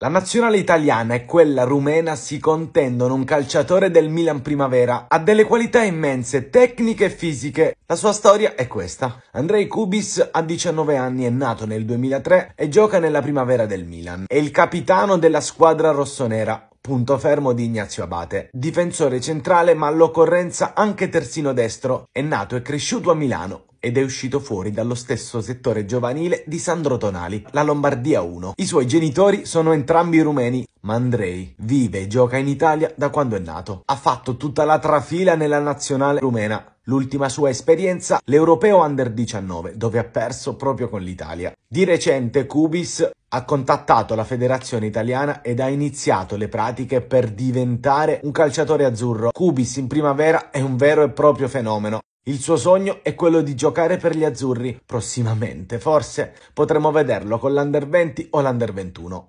La nazionale italiana e quella rumena si contendono un calciatore del Milan Primavera. Ha delle qualità immense, tecniche e fisiche. La sua storia è questa. Andrei Kubis ha 19 anni, è nato nel 2003 e gioca nella Primavera del Milan. È il capitano della squadra rossonera punto fermo di Ignazio Abate. Difensore centrale ma all'occorrenza anche terzino destro, è nato e cresciuto a Milano ed è uscito fuori dallo stesso settore giovanile di Sandro Tonali, la Lombardia 1. I suoi genitori sono entrambi rumeni, ma Andrei vive e gioca in Italia da quando è nato. Ha fatto tutta la trafila nella nazionale rumena, L'ultima sua esperienza, l'Europeo Under 19, dove ha perso proprio con l'Italia. Di recente Kubis ha contattato la federazione italiana ed ha iniziato le pratiche per diventare un calciatore azzurro. Kubis in primavera è un vero e proprio fenomeno. Il suo sogno è quello di giocare per gli azzurri. Prossimamente, forse, potremo vederlo con l'Under 20 o l'Under 21.